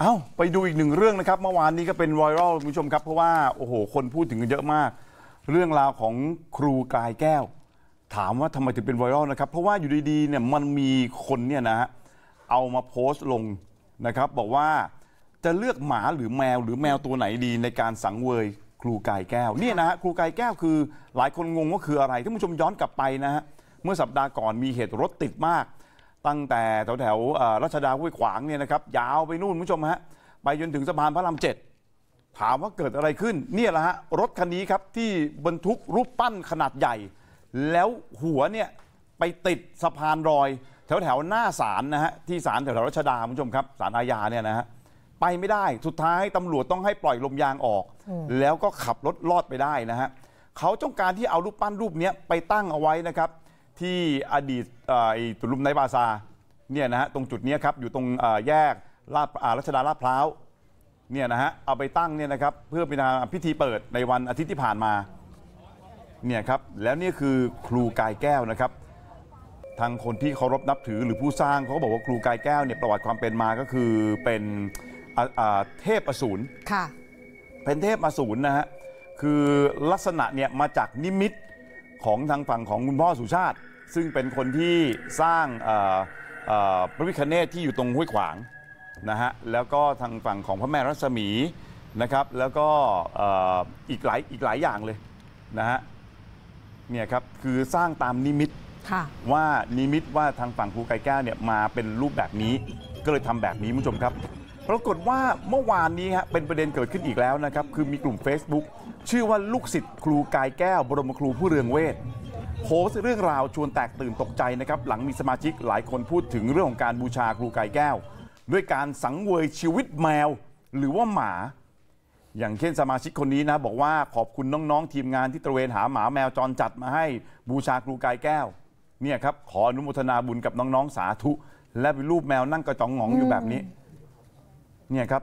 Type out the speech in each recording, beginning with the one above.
เอาไปดูอีกหนึ่งเรื่องนะครับเมื่อวานนี้ก็เป็นไวรัลคุณผู้ชมครับเพราะว่าโอ้โห คนพูดถึงกันเยอะมาก เรื่องราวของครูกายแก้ว ถามว่าทำไมถึงเป็นไวรัลนะครับเพราะว่าอยู่ดีๆเนี่ยมันมีคนเนี่ยนะฮะเอามาโพสต์ลงนะครับบอกว่าจะเลือกหมาหรือแมวหรือแมวตัวไหนดีในการสังเวยครูกายแก้วเนี่ยนะฮะครูกายแก้วคือหลายคนงงว่าคืออะไรท่านผู้ชมย้อนกลับไปนะฮะเมื่อสัปดาห์ก่อนมีเหตุรถติดมากตั้งแต่แถวแถวรัชดาห้วยขวางเนี่ยนะครับยาวไปนู่นผู้ชมฮะไปจนถึงสะพานพระรามเจ็ดถามว่าเกิดอะไรขึ้นเนี่ยละฮะรถคันนี้ครับที่บรรทุกรูปปั้นขนาดใหญ่ แล้วหัวเนี่ยไปติดสะพานรอย แถวแถวหน้าศาลนะฮะที่ศาลแถวแถวรัชดาผู้ชมครับ ศาลอาญาเนี่ยนะฮะไปไม่ได้ สุดท้ายตำรวจต้องให้ปล่อยลมยางออก แล้วก็ขับรถลอดไปได้นะฮะเขาต้องการที่เอารูปปั้นรูปนี้ไปตั้งเอาไว้นะครับที่อดีตตุลุมไนบาซาเนี่ยนะฮะตรงจุดนี้ครับอยู่ตรงแยกลาดรัชดาลาดพร้าว เนี่ยนะฮะ เอาไปตั้งเนี่ยนะครับ เพื่อเป็นพิธีเปิดในวันอาทิตย์ที่ผ่านมาเนี่ยครับ แล้วนี่คือครูกายแก้วนะครับ ทางคนที่เคารพนับถือหรือผู้สร้างเขาบอกว่าครูกายแก้วเนี่ยประวัติความเป็นมาก็คือเป็นเทพะสูนค่ะเป็นเทพะสูนนะฮะคือลักษณะเนี่ยมาจากนิมิตของทางฝั่งของคุณพ่อสุชาติ ซึ่งเป็นคนที่สร้างพระพิคเนตที่อยู่ตรงห้วยขวางนะฮะแล้วก็ทางฝั่งของพระแม่รัศมีนะครับแล้วก็อีกหลายอีกหลายอย่างเลยนะฮะเนี่ยครับคือสร้างตามนิมิตว่านิมิตว่าทางฝั่งครูไก่แก้วเนี่ยมาเป็นรูปแบบนี้ ก็เลยทำแบบนี้ผู้ชมครับปรากฏว่าเมื่อวานนี้ฮะเป็นประเด็นเกิดขึ้นอีกแล้วนะครับ คือมีกลุ่ม Facebook ชื่อว่าลูกศิษย์ครูกายแก้วบรมครูผู้เรืองเวทโพสต์เรื่องราวชวนแตกตื่นตกใจนะครับหลังมีสมาชิกหลายคนพูดถึงเรื่องของการบูชาครูกายแก้ว ด้วยการสังเวยชีวิตแมว หรือว่าหมา อย่างเช่นสมาชิกคนนี้นะบอกว่าขอบคุณน้องๆ ทีมงานที่ตระเวนหาหมาแมวจรจัดมาให้บูชาครูกายแก้วเนี่ยครับขออนุโมทนาบุญกับน้องๆสาธุ และเป็นรูปแมวนั่งกระจองหงองอยู่แบบนี้เนี่ยครับ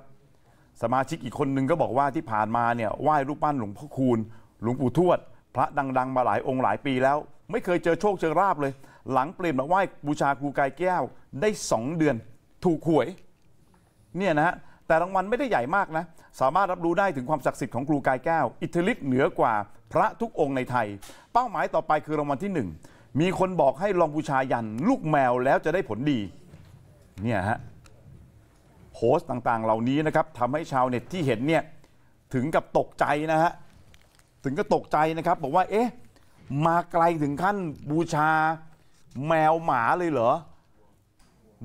สมาชิกอีกคนนึงก็บอกว่าที่ผ่านมาเนี่ยไหว้รูปปั้นหลวงพ่อคูณหลวงปู่ทวด พระดังๆ มาหลายองค์หลายปีแล้ว ไม่เคยเจอโชคเจอราบเลย หลังเปลี่ยนมาไหว้บูชาครูกายแก้วได้ 2 เดือนถูกหวยเนี่ยนะฮะแต่รางวัลไม่ได้ใหญ่มากนะ สามารถรับรู้ได้ถึงความศักดิ์สิทธิ์ของครูกายแก้วอิทธิฤทธิ์เหนือกว่าพระทุกองค์ในไทย เป้าหมายต่อไปคือรางวัลที่ 1 มีคนบอกให้ลองบูชายันลูกแมวแล้วจะได้ผลดีเนี่ยฮะโพสต์ต่างๆ เหล่านี้นะครับทำให้ชาวเน็ตที่เห็นเนี่ยถึงกับตกใจนะฮะถึงก็ตกใจนะครับบอกว่าเอ๊ะมาไกลถึงขั้นบูชาแมวหมาเลยเหรอ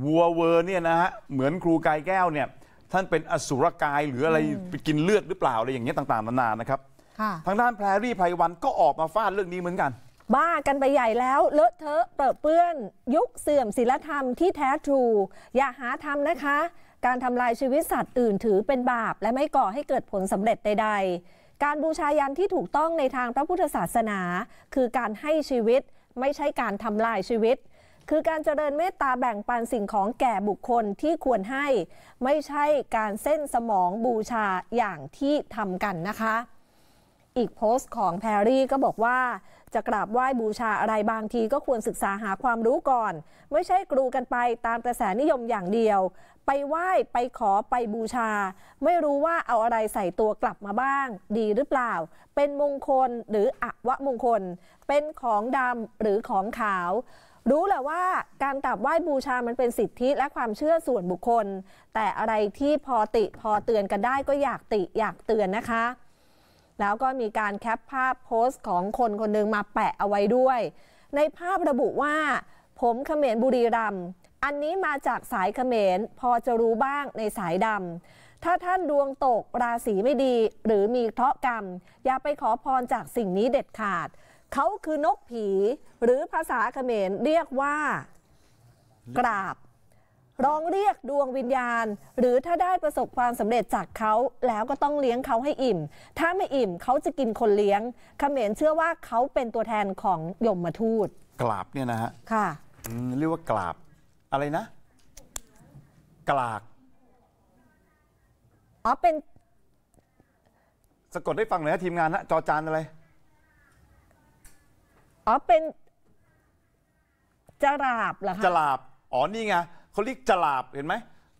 วัวเวอร์เนี่ยนะฮะเหมือนครูกายแก้วเนี่ย ท่านเป็นอสุรกายหรืออะไรไปกินเลือดหรือเปล่าอะไรอย่างเงี้ยต่าง ๆนานานะครับทางด้านแพรรี่ไพวันก็ออกมาฟาดเรื่องนี้เหมือนกัน บ้ากันไปใหญ่แล้วเลอะเทอะเปื้อน ยุคเสื่อมศิลธรรมที่แท้ทรูอย่าหาทำนะคะการทำลายชีวิตสัตว์อื่นถือเป็นบาปและไม่ก่อให้เกิดผลสำเร็จใดๆ การบูชายันที่ถูกต้องในทางพระพุทธศาสนา คือการให้ชีวิต ไม่ใช่การทำลายชีวิต คือการเจริญเมตตาแบ่งปันสิ่งของแก่บุคคลที่ควรให้ ไม่ใช่การเส้นสมองบูชาอย่างที่ทำกันนะคะอีกโพสต์ของแพรรี่ก็บอกว่าจะกราบไหว้บูชาอะไรบางทีก็ควรศึกษาหาความรู้ก่อน ไม่ใช่กรูกันไปตามกระแสนิยมอย่างเดียว ไปไหว้ไปขอไปบูชา ไม่รู้ว่าเอาอะไรใส่ตัวกลับมาบ้าง ดีหรือเปล่า เป็นมงคลหรืออวะมงคล เป็นของดำหรือของขาว รู้แหละว่าการกราบไหว้บูชามันเป็นสิทธิและความเชื่อส่วนบุคคล แต่อะไรที่พอติพอเตือนกันได้ก็อยากติอยากเตือนนะคะแล้วก็มีการแคปภาพโพสต์ของคนคนหนึ่งมาแปะเอาไว้ด้วย ในภาพระบุว่า ผมเขมรบุรีรัมอันนี้มาจากสายเขมรพอจะรู้บ้างในสายดำถ้าท่านดวงตกราศีไม่ดี หรือมีเคราะห์กรรม อย่าไปขอพรจากสิ่งนี้เด็ดขาด เขาคือนกผี หรือภาษาเขมรเรียกว่ากราบร้องเรียกดวงวิญญาณ หรือถ้าได้ประสบความสำเร็จจากเขาแล้วก็ต้องเลี้ยงเขาให้อิ่ม ถ้าไม่อิ่มเขาจะกินคนเลี้ยงเขมรเชื่อว่าเขาเป็นตัวแทนของยมทูตกราบเนี่ยนะฮะค่ะเรียกว่ากราบ อะไรนะกลากอ๋อเป็นสะกดได้ฟังหน่อยนะทีมงานนะจอจานอะไรอ๋อ เป็นจราบเหรอคะจราบอ๋อนี่ไงเขาเรียกจลาบเห็นไหม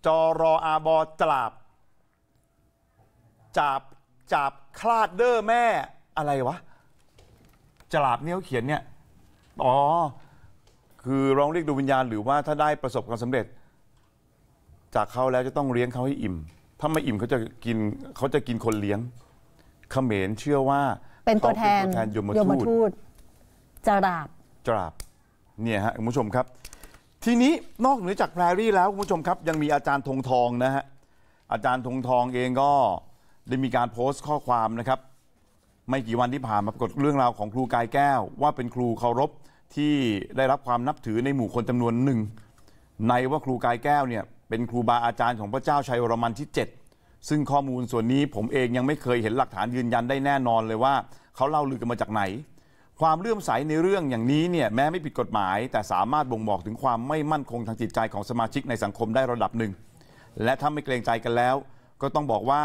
จอรออาบอจลาบจาบจาบคลาดเดอร์แม่อะไรวะจลาบเนี่ยเขาเขียนเนี่ยอ๋อ คือร้องเรียกดวงวิญญาณหรือว่าถ้าได้ประสบความสำเร็จ จากเขาแล้วจะต้องเลี้ยงเขาให้อิ่ม ถ้าไม่อิ่มเขาจะกินเขาจะกินคนเลี้ยงเขมรเชื่อว่า เป็นตัวแทนยมทูตจราบจราบเนี่ยฮะคุณผู้ชมครับทีนี้นอกเหนือจากแพรรี่แล้วคุณผู้ชมครับยังมีอาจารย์ธงทองนะฮะอาจารย์ธงทองเองก็ได้มีการโพสต์ข้อความนะครับ ไม่กี่วันที่ผ่านมาปรากฏเรื่องราวของครูกายแก้ว ว่าเป็นครูเคารพที่ได้รับความนับถือในหมู่คนจำนวนหนึ่ง ในว่าครูกายแก้วเนี่ยเป็นครูบาอาจารย์ของพระเจ้าชัยวรมันที่ 7 ซึ่งข้อมูลส่วนนี้ผมเองยังไม่เคยเห็นหลักฐานยืนยันได้แน่นอนเลยว่าเขาเล่าลือกันมาจากไหนความเลื่อมใสในเรื่องอย่างนี้เนี่ยแม้ไม่ผิดกฎหมาย แต่สามารถบ่งบอกถึงความไม่มั่นคงทางจิตใจของสมาชิกในสังคมได้ระดับหนึ่ง และถ้าไม่เกรงใจกันแล้วก็ต้องบอกว่า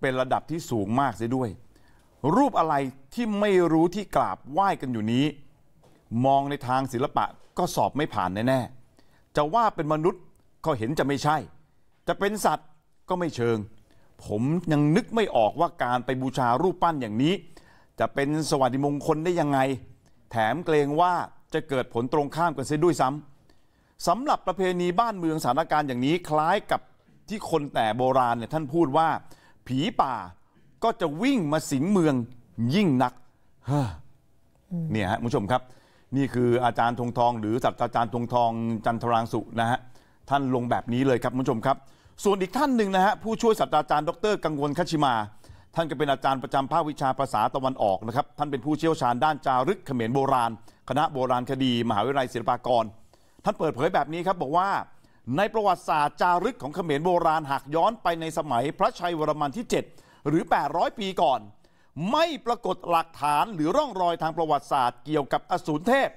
เป็นระดับที่สูงมากเสียด้วย รูปอะไรที่ไม่รู้ที่กราบไหว้กันอยู่นี้ มองในทางศิลปะก็สอบไม่ผ่านแน่แ่จะว่าเป็นมนุษย์ก็เห็นจะไม่ใช่ จะเป็นสัตว์ก็ไม่เชิง ผมยังนึกไม่ออกว่าการไปบูชารูปปั้นอย่างนี้จะเป็นสวัสดิมงคลได้ยังไง แถมเกรงว่าจะเกิดผลตรงข้ามกันเสียด้วยซ้ำสำหรับประเพณีบ้านเมืองสถานการณ์อย่างนี้ คล้ายกับที่คนแต่โบราณเนี่ยท่านพูดว่า ผีป่าก็จะวิ่งมาสิงเมืองยิ่งนักเนี่ยฮะผู้ชมครับนี่คืออาจารย์ธงทอง หรือศาสตราจารย์ธงทอง จันทรางสุนะฮะท่านลงแบบนี้เลยครับผู้ชมครับ ส่วนอีกท่านหนึ่งนะฮะผู้ช่วยศาสตราจารย์ ดร กังวลคชิมาท่านก็เป็นอาจารย์ประจำภาควิชาภาษาตะวันออกนะครับ ท่านเป็นผู้เชี่ยวชาญด้านจารึกเขมรโบราณ คณะโบราณคดี มหาวิทยาลัยศิลปากร ท่านเปิดเผยแบบนี้ครับบอกว่าในประวัติศาสตร์จารึกของเขมรโบราณหากย้อนไปในสมัยพระชัยวรมันที่ 7หรือ800ปีก่อน ไม่ปรากฏหลักฐานหรือร่องรอยทางประวัติศาสตร์เกี่ยวกับ อสูรเทพ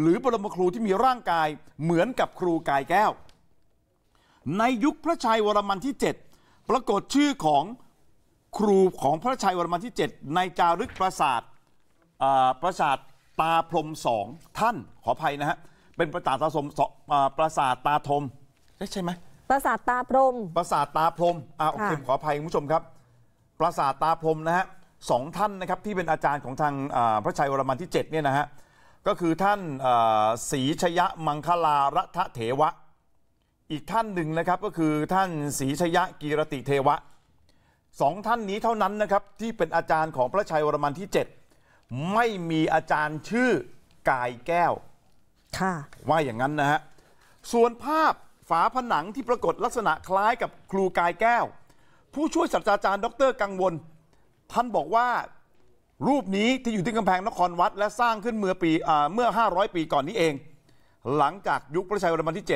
หรือบรมครูที่มีร่างกายเหมือนกับครูกายแก้ว ในยุคพระชัยวรมันที่ 7 ปรากฏชื่อของครูของพระชัยวรมันที่ 7 ในจารึกประสาทประสาทตาพรมสองท่านขออภัยนะฮะเป็นประสาทตาสมประสาทตาทมใช่ไหมประสาทตาพรมประสาทตาพรมอ่าโอเคขออภัยคุณผู้ชมครับประสาทตาพรมนะฮะสองท่านนะครับที่เป็นอาจารย์ของทางพระชัยวรมันที่7เนี่ยนะฮะก็คือท่านศรีชยะมังคลารัฐเถวะอีกท่านหนึ่งนะครับก็คือท่านศรีชยะกีรติเทวะสองท่านนี้เท่านั้นนะครับที่เป็นอาจารย์ของพระชัย วรมันที่ 7 ไม่มีอาจารย์ชื่อกายแก้วค่ะว่าอย่างนั้นนะฮะส่วนภาพฝาผนังที่ปรากฏลักษณะคล้ายกับครูกายแก้ว ผู้ช่วยศาสตราจารย์ดรกังวล ท่านบอกว่ารูปนี้ที่อยู่ที่กำแพงนครวัด และสร้างขึ้นเมื่อปีเมื่อ 500 ปีก่อนนี้เอง หลังจากยุคพระชัยวรมันที่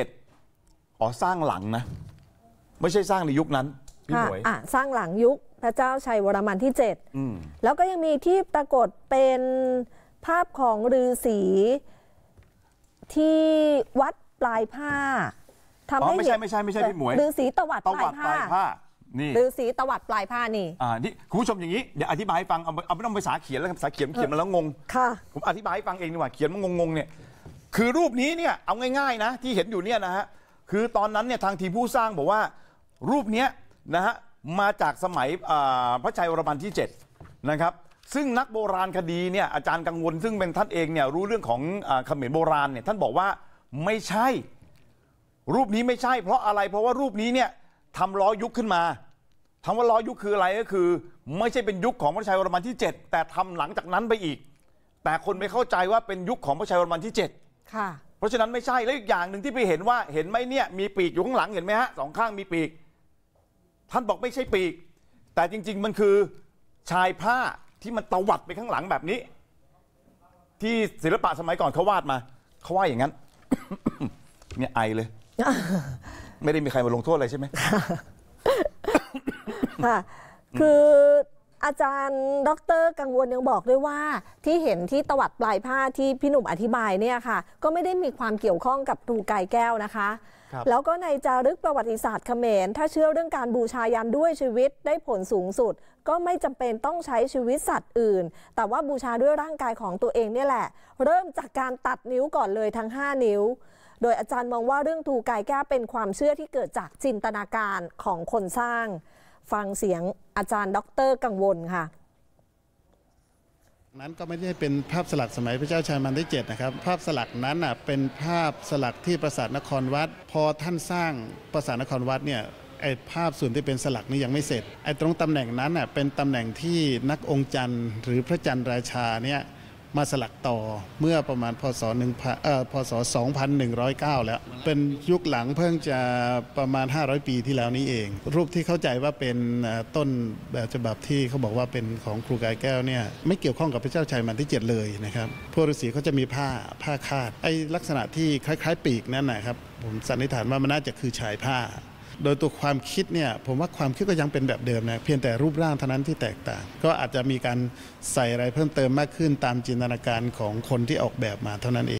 7อ๋อสร้างหลังนะไม่ใช่สร้างในยุคนั้นพี่หมวยอ่ะ สร้างหลังยุคพระเจ้าชัยวรมันที่เจ็ดแล้วก็ยังมีที่ปรากฏเป็นภาพของฤาษีที่วัดปลายผ้าทำให้ไม่ใช่ไม่ใช่ไม่ใช่พี่หมวยฤาษีตวัดปลายผ้านี่ฤาษีตวัดปลายผ้านี่อ่านี่คุณผู้ชมอย่างนี้เดี๋ยวอธิบายให้ฟังเอาเอาไม่ต้องไปสาเขียนแล้วสาเขียนเขียนมาแล้วงงค่ะผมอธิบายให้ฟังเองดีกว่าเขียนมางงงเนี่ย คือรูปนี้เนี่ยเอาง่ายๆ นะที่เห็นอยู่เนี่ยนะฮะคือตอนนั้นเนี่ยทางทีมผู้สร้างบอกว่ารูปเนี้ยนะฮะมาจากสมัยพระชัยวรมันที่ 7 นะครับ ซึ่งนักโบราณคดีเนี่ยอาจารย์กังวลซึ่งเป็นท่านเองเนี่ยรู้เรื่องของเขมรโบราณเนี่ยท่านบอกว่าไม่ใช่ รูปนี้ไม่ใช่ เพราะอะไรเพราะว่ารูปนี้เนี่ยทำล้อยุคขึ้นมาทำว่าล้อยุคคืออะไรก็คือ ไม่ใช่เป็นยุคของพระชัยวรมันที่ 7 แต่ทำหลังจากนั้นไปอีก แต่คนไม่เข้าใจว่าเป็นยุคของพระชัยวรมันที่7ค่ะเพราะฉะนั้นไม่ใช่แล้วอีกอย่างหนึ่งที่ไปเห็นว่าเห็นไหมเนี่ยมีปีกอยู่ข้างหลังเห็นไหมฮะสองข้างมีปีกท่านบอกไม่ใช่ปีก แต่จริง ๆ มันคือชายผ้าที่มันตวัดไปข้างหลังแบบนี้ ที่ศิลปะสมัยก่อนเขาวาดมาเขาวาดอย่างนั้นเนี่ยไอเลย ไม่ได้มีใครมาลงโทษอะไรใช่ไหมค่ะคืออาจารย์ดร กังวลยังบอกด้วยว่า ที่เห็นที่ตวัดปลายผ้าที่พี่หนุ่มอธิบายเนี่ยค่ะ ก็ไม่ได้มีความเกี่ยวข้องกับครูกายแก้วนะคะแล้วก็ในจารึกประวัติศาสตร์เขมร ถ้าเชื่อเรื่องการบูชายันด้วยชีวิตได้ผลสูงสุด ก็ไม่จำเป็นต้องใช้ชีวิตสัตว์อื่น แต่ว่าบูชาด้วยร่างกายของตัวเองเนี่ยแหละ เริ่มจากการตัดนิ้วก่อนเลยทั้ง 5 นิ้ว โดยอาจารย์มองว่าเรื่องทูกายแก้เป็นความเชื่อที่เกิดจากจินตนาการของคนสร้าง ฟังเสียงอาจารย์ ดรกังวลค่ะนั้นก็ไม่ได้เป็นภาพสลักสมัยพระเจ้าชายมันที่7นะครับภาพสลักนั้นเป็นภาพสลักที่ปราสาทนครวัด พอท่านสร้างปราสาทนครวัดเนี่ยไอ้ภาพส่วนที่เป็นสลักนี่ยังไม่เสร็จไอ้ตรงตำแหน่งนั้นเป็นตำแหน่งที่นักองค์จันทร์หรือพระจันทร์ราชาเนี่ยมาสลักต่อเมื่อประมาณพศ1เอ่อพศ 2109 แล้ว เป็นยุคหลังเพิ่งจะประมาณ 500 ปีที่แล้วนี้เอง รูปที่เข้าใจว่าเป็นต้นแบบฉบับที่เขาบอกว่าเป็นของครูกายแก้วเนี่ยไม่เกี่ยวข้องกับพระเจ้าชัยมันที่7เลยนะครับ พวกฤาษีเขาจะมีผ้าผ้าคาด ไอ้ลักษณะที่คล้ายๆปีกนั่นนะครับ ผมสันนิษฐานว่ามันน่าจะคือชายผ้าโดยตัวความคิดเนี่ย ผมว่าความคิดก็ยังเป็นแบบเดิมนะเพียงแต่รูปร่างเท่านั้นที่แตกต่าง ก็อาจจะมีการใส่อะไรเพิ่มเติมมากขึ้น ตามจินตนาการของคนที่ออกแบบมาเท่านั้นเอง